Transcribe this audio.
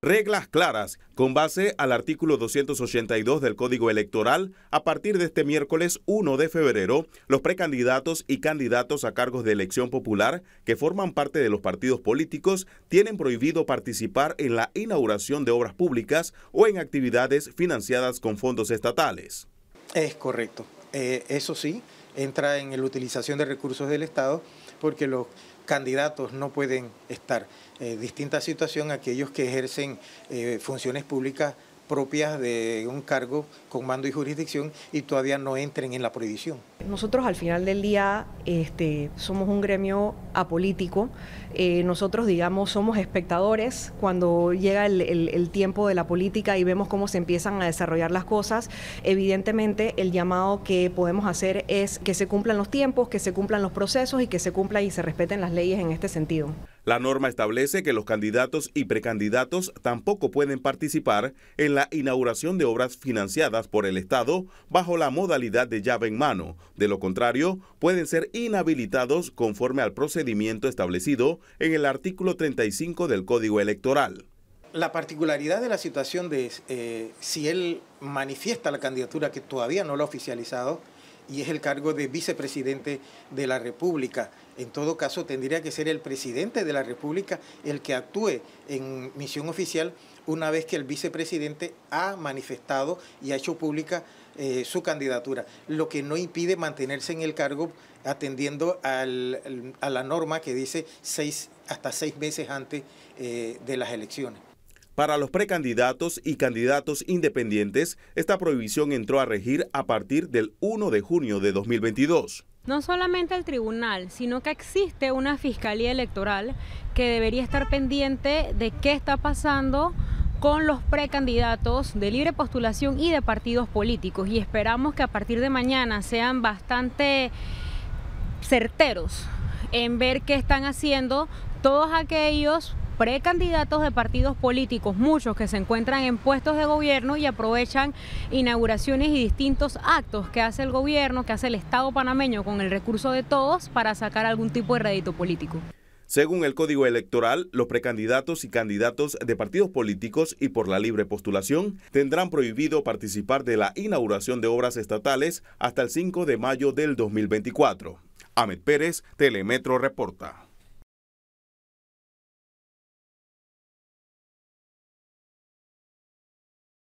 Reglas claras con base al artículo 282 del Código Electoral. A partir de este miércoles 1 de febrero, los precandidatos y candidatos a cargos de elección popular que forman parte de los partidos políticos tienen prohibido participar en la inauguración de obras públicas o en actividades financiadas con fondos estatales. Es correcto. Eh, eso sí, entra en la utilización de recursos del Estado porque los candidatos no pueden estar. en eh, distinta situación aquellos que ejercen eh, funciones públicas propias de un cargo con mando y jurisdicción y todavía no entren en la prohibición. Nosotros al final del día este, somos un gremio apolítico, eh, nosotros digamos somos espectadores cuando llega el, tiempo de la política y vemos cómo se empiezan a desarrollar las cosas, evidentemente el llamado que podemos hacer es que se cumplan los tiempos, que se cumplan los procesos y que se cumplan y se respeten las leyes en este sentido. La norma establece que los candidatos y precandidatos tampoco pueden participar en la inauguración de obras financiadas por el Estado bajo la modalidad de llave en mano. De lo contrario, pueden ser inhabilitados conforme al procedimiento establecido en el artículo 35 del Código Electoral. La particularidad de la situación de eh, si él manifiesta la candidatura que todavía no lo ha oficializado, y es el cargo de vicepresidente de la República. En todo caso, tendría que ser el presidente de la República el que actúe en misión oficial una vez que el vicepresidente ha manifestado y ha hecho pública eh, su candidatura, lo que no impide mantenerse en el cargo atendiendo a la norma que dice seis, hasta seis meses antes eh, de las elecciones. Para los precandidatos y candidatos independientes, esta prohibición entró a regir a partir del 1 de junio de 2022. No solamente el tribunal, sino que existe una fiscalía electoral que debería estar pendiente de qué está pasando con los precandidatos de libre postulación y de partidos políticos. Y esperamos que a partir de mañana sean bastante certeros en ver qué están haciendo todos aquellos precandidatos de partidos políticos, muchos que se encuentran en puestos de gobierno y aprovechan inauguraciones y distintos actos que hace el gobierno, que hace el Estado panameño con el recurso de todos para sacar algún tipo de rédito político. Según el Código Electoral, los precandidatos y candidatos de partidos políticos y por la libre postulación tendrán prohibido participar de la inauguración de obras estatales hasta el 5 de mayo del 2024. Ahmed Pérez, Telemetro Reporta.